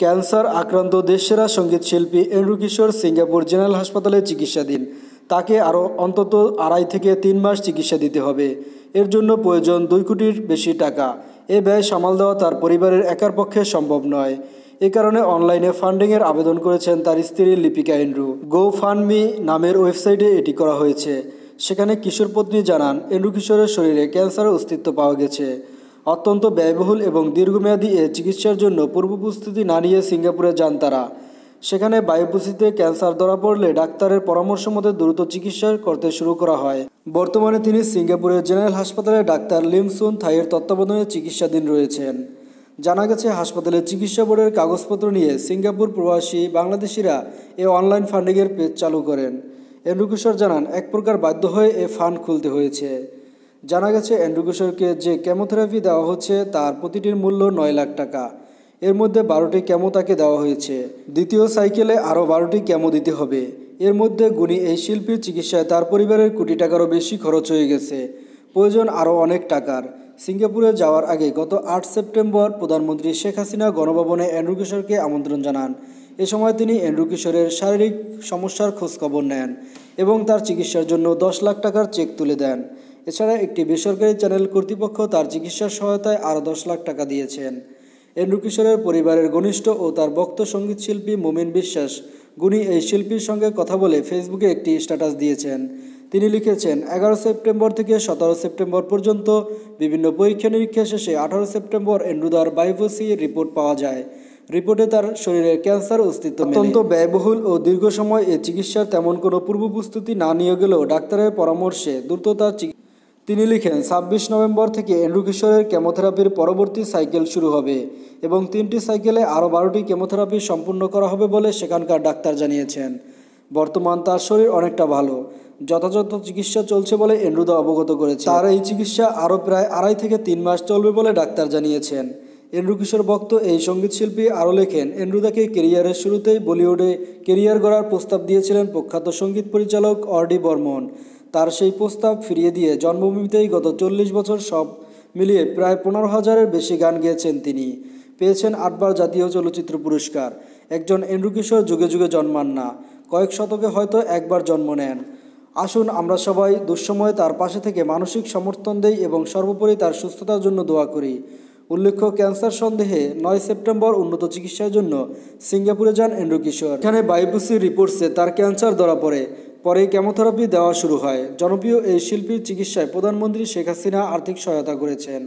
cancer আক্রান্ত দেশসেরা শিল্পী Andrew কিশোর Singapore general হাসপাতালে চিকিৎসাধীন তাকে আরও অন্তত আড়াই থেকে তিন মাস চিকিৎসা দিতে হবে এর জন্য প্রয়োজন দুই কোটির বেশি টাকা এ ব্যয় সামাল দেওয়া তার পরিবারের একার পক্ষে সম্ভব নয় এ কারণে অনলাইনে ফান্ডিংয়ের আবেদন করেছেন তার স্ত্রী লিপিকা এন্ড্রু গো ফান্ডমি নামের ওয়েবসাইটে এটি করা হয়েছে সেখানে কিশোর পত্নী জানান এন্ড্রু কিশোরের শরীরে ক্যান্সারের অস্তিত্ব পাওয়া গেছে অত্যন্ত ব্যয়বহুল এবং দীর্ঘমেয়াদী এ চিকিৎসার জন্য পূর্ব প্রস্তুতি না নিয়ে সিঙ্গাপুরে যান তারা সেখানে বায়ুপুষ্টিতে ক্যান্সার ধরা পড়লে ডাক্তারের পরামর্শ মতে দ্রুত চিকিৎসা করতে শুরু করা হয় বর্তমানে তিনি সিঙ্গাপুরের জেনারেল হাসপাতালে ডাক্তার লিমসুন থাইয়ের তত্ত্বাবধানে চিকিৎসাধীন রয়েছেন জানা গেছে হাসপাতালে চিকিৎসা বোর্ডের কাগজপত্র নিয়ে সিঙ্গাপুর প্রবাসী বাংলাদেশিরা এ অনলাইন ফান্ডিংয়ের পেজ চালু করেন এন্ডুকিশোর জানান এক প্রকার বাধ্য হয়ে এ ফান্ড খুলতে হয়েছে জানা গেছে অ্যান্ড্রু যে কেমোথেরাপি দেওয়া হচ্ছে তার প্রতিটির মূল্য নয় লাখ টাকা এর মধ্যে বারোটি ক্যামো তাকে দেওয়া হয়েছে দ্বিতীয় সাইকেলে আরও বারোটি ক্যামো দিতে হবে এর মধ্যে গুণী এই শিল্পীর চিকিৎসায় তার পরিবারের কোটি টাকারও বেশি খরচ হয়ে গেছে প্রয়োজন আরও অনেক টাকার সিঙ্গাপুরে যাওয়ার আগে গত আট সেপ্টেম্বর প্রধানমন্ত্রী শেখ হাসিনা গণভবনে অ্যান্ড্রু কিশোরকে আমন্ত্রণ জানান এ সময় তিনি অ্যান্ড্রু কিশোরের শারীরিক সমস্যার খোঁজখবর নেন এবং তার চিকিৎসার জন্য দশ লাখ টাকার চেক তুলে দেন এছাড়া একটি বেসরকারি চ্যানেল কর্তৃপক্ষ তার চিকিৎসার সহায়তায় আরও দশ লাখ টাকা দিয়েছেন এন্ড্রু কিশোরের পরিবারের ঘনিষ্ঠ ও তার বক্ত শিল্পী মোমিন বিশ্বাস গুণী এই শিল্পীর সঙ্গে কথা বলে ফেসবুকে একটি স্ট্যাটাস দিয়েছেন তিনি লিখেছেন এগারো সেপ্টেম্বর থেকে সতেরো সেপ্টেম্বর পর্যন্ত বিভিন্ন পরীক্ষা নিরীক্ষা শেষে আঠারো সেপ্টেম্বর এন্ড্রুদার বায়োপসি রিপোর্ট পাওয়া যায় রিপোর্টে তার শরীরে ক্যান্সার অস্তিত্ব অত্যন্ত ব্যয়বহুল ও দীর্ঘ সময় এ চিকিৎসার তেমন কোনো পূর্ব প্রস্তুতি না নিয়ে গেলেও ডাক্তারের পরামর্শে দ্রুত তার তিনি লিখেন ছাব্বিশ নভেম্বর থেকে এন্ড্রু কিশোরের কেমোথেরাপির পরবর্তী সাইকেল শুরু হবে এবং তিনটি সাইকেলে আরও বারোটি কেমোথেরাপি সম্পূর্ণ করা হবে বলে সেখানকার ডাক্তার জানিয়েছেন বর্তমান তার শরীর অনেকটা ভালো যথাযথ চিকিৎসা চলছে বলে এন্ড্রুদা অবগত করেছে তার এই চিকিৎসা আরও প্রায় আড়াই থেকে তিন মাস চলবে বলে ডাক্তার জানিয়েছেন এন্ড্রু কিশোর ভক্ত এই সঙ্গীত শিল্পী আরও লেখেন এন্ড্রুদাকে কেরিয়ারের শুরুতেই বলিউডে কেরিয়ার গড়ার প্রস্তাব দিয়েছিলেন প্রখ্যাত সঙ্গীত পরিচালক অর্ডি বর্মন তার সেই প্রস্তাব ফিরিয়ে দিয়ে জন্মভূমিতেই গত চল্লিশ বছর সব মিলিয়ে প্রায় পনেরো হাজারের বেশি গান গেয়েছেন তিনি পেয়েছেন আটবার জাতীয় চলচ্চিত্র পুরস্কার একজন এন্ড্রুকিশোর যুগে যুগে জন্মান না কয়েক শতকে হয়তো একবার জন্ম নেন আসুন আমরা সবাই দুঃসময়ে তার পাশে থেকে মানসিক সমর্থন দেই এবং সর্বোপরি তার সুস্থতার জন্য দোয়া করি উল্লেখ্য ক্যান্সার সন্দেহে নয় সেপ্টেম্বর উন্নত চিকিৎসার জন্য সিঙ্গাপুরে যান এন্ড্রুকিশোর এখানে বায়ুপুসির রিপোর্টসে তার ক্যান্সার ধরা পড়ে পরে কেমোথেরাপি দেওয়া শুরু হয় জনপ্রিয় এই শিল্পীর চিকিৎসায় প্রধানমন্ত্রী শেখ হাসিনা আর্থিক সহায়তা করেছেন